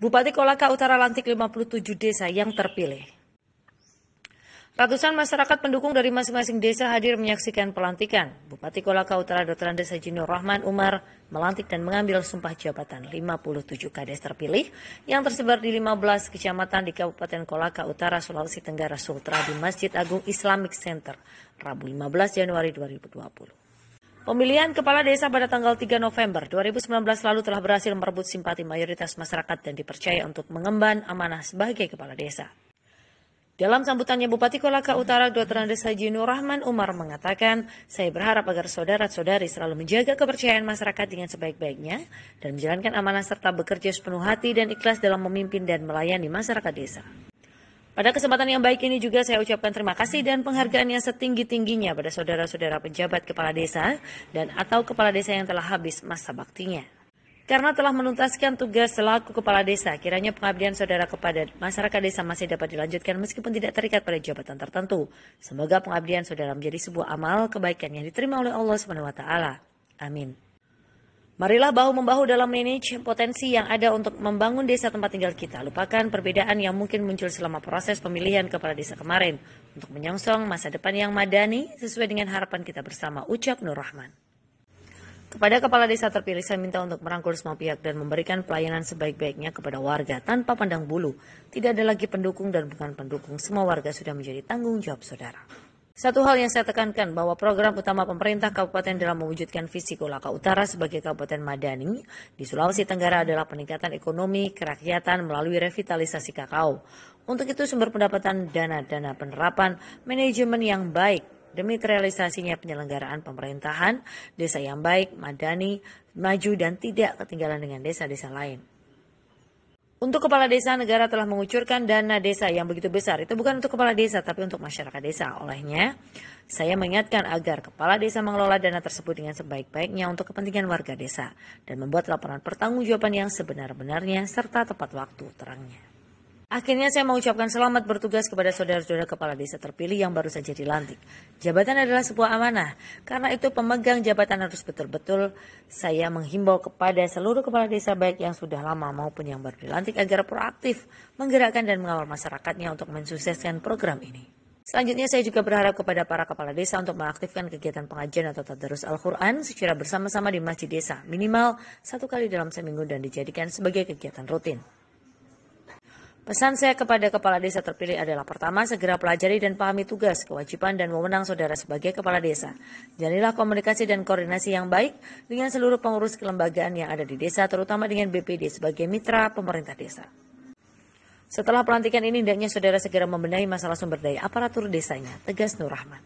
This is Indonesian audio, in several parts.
Bupati Kolaka Utara lantik 57 desa yang terpilih. Ratusan masyarakat pendukung dari masing-masing desa hadir menyaksikan pelantikan. Bupati Kolaka Utara Dr. Andes Hajinur Rahman Umar melantik dan mengambil sumpah jabatan 57 kades terpilih yang tersebar di 15 kecamatan di Kabupaten Kolaka Utara, Sulawesi Tenggara, Sultra di Masjid Agung Islamic Center, Rabu 15 Januari 2020. Pemilihan kepala desa pada tanggal 3 November 2019 lalu telah berhasil merebut simpati mayoritas masyarakat dan dipercaya untuk mengemban amanah sebagai kepala desa. Dalam sambutannya Bupati Kolaka Utara Dr. Andes Haji Nur Rahman Umar mengatakan, saya berharap agar saudara-saudari selalu menjaga kepercayaan masyarakat dengan sebaik-baiknya dan menjalankan amanah serta bekerja sepenuh hati dan ikhlas dalam memimpin dan melayani masyarakat desa. Pada kesempatan yang baik ini juga saya ucapkan terima kasih dan penghargaan yang setinggi-tingginya pada saudara-saudara pejabat kepala desa dan atau kepala desa yang telah habis masa baktinya. Karena telah menuntaskan tugas selaku kepala desa, kiranya pengabdian saudara kepada masyarakat desa masih dapat dilanjutkan meskipun tidak terikat pada jabatan tertentu. Semoga pengabdian saudara menjadi sebuah amal kebaikan yang diterima oleh Allah Swt. Amin. Marilah bahu-membahu dalam manage potensi yang ada untuk membangun desa tempat tinggal kita. Lupakan perbedaan yang mungkin muncul selama proses pemilihan kepala desa kemarin untuk menyongsong masa depan yang madani sesuai dengan harapan kita bersama, ucap Nur Rahman. Kepada kepala desa terpilih, saya minta untuk merangkul semua pihak dan memberikan pelayanan sebaik-baiknya kepada warga tanpa pandang bulu. Tidak ada lagi pendukung dan bukan pendukung. Semua warga sudah menjadi tanggung jawab saudara. Satu hal yang saya tekankan bahwa program utama pemerintah kabupaten dalam mewujudkan visi Kolaka Utara sebagai kabupaten madani di Sulawesi Tenggara adalah peningkatan ekonomi kerakyatan melalui revitalisasi kakao. Untuk itu sumber pendapatan dana-dana penerapan manajemen yang baik demi terrealisasinya penyelenggaraan pemerintahan, desa yang baik, madani, maju dan tidak ketinggalan dengan desa-desa lain. Untuk kepala desa negara telah mengucurkan dana desa yang begitu besar. Itu bukan untuk kepala desa tapi untuk masyarakat desa. Olehnya, saya mengingatkan agar kepala desa mengelola dana tersebut dengan sebaik-baiknya untuk kepentingan warga desa dan membuat laporan pertanggungjawaban yang sebenar-benarnya serta tepat waktu terangnya. Akhirnya saya mengucapkan selamat bertugas kepada saudara-saudara kepala desa terpilih yang baru saja dilantik. Jabatan adalah sebuah amanah. Karena itu pemegang jabatan harus betul-betul saya menghimbau kepada seluruh kepala desa baik yang sudah lama maupun yang baru dilantik agar proaktif menggerakkan dan mengawal masyarakatnya untuk mensukseskan program ini. Selanjutnya saya juga berharap kepada para kepala desa untuk mengaktifkan kegiatan pengajian atau tadarus Al-Quran secara bersama-sama di masjid desa, minimal satu kali dalam seminggu dan dijadikan sebagai kegiatan rutin. Pesan saya kepada kepala desa terpilih adalah pertama, segera pelajari dan pahami tugas, kewajiban, dan wewenang saudara sebagai kepala desa. Jadilah komunikasi dan koordinasi yang baik dengan seluruh pengurus kelembagaan yang ada di desa, terutama dengan BPD sebagai mitra pemerintah desa. Setelah pelantikan ini, hendaknya saudara segera membenahi masalah sumber daya aparatur desanya, tegas Nur Rahman.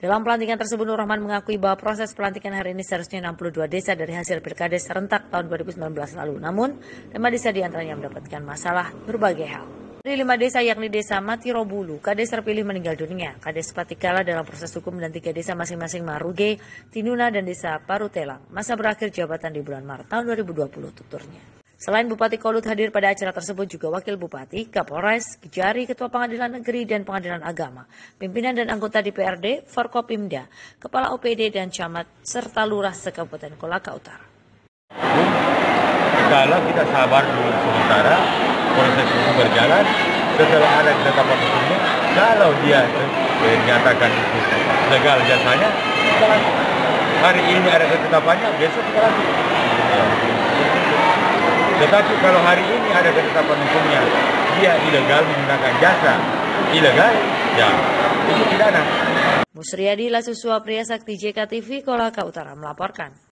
Dalam pelantikan tersebut, Nur Rahman mengakui bahwa proses pelantikan hari ini seharusnya 62 desa dari hasil pilkades serentak tahun 2019 lalu. Namun, lima desa diantaranya mendapatkan masalah berbagai hal. Dari lima desa yakni desa Matirobulu, kades terpilih meninggal dunia, kades Patikala dalam proses hukum dan tiga desa masing-masing Maruge, Tinuna, dan desa Parutelang. Masa berakhir jabatan di bulan Maret tahun 2020 tuturnya. Selain Bupati Kolut hadir pada acara tersebut juga Wakil Bupati, Kapolres, Kejari, Ketua Pengadilan Negeri dan Pengadilan Agama, pimpinan dan anggota DPRD, Forkopimda, Kepala OPD dan Camat, serta Lurah Sekabupaten Kolaka Utara. Kalau kita sabar dulu sementara, proses itu berjalan, setelah ada ketetapan hukumnya, kalau dia menyatakan itu legal jasanya, Hari ini ada ketetapannya, besok kita lagi. Tetapi kalau hari ini ada ketetapan hukumnya, dia ilegal menggunakan jasa, ilegal, ya itu pidana. Musriadi Lasuswa Pria Sakti JKTV Kolaka Utara melaporkan.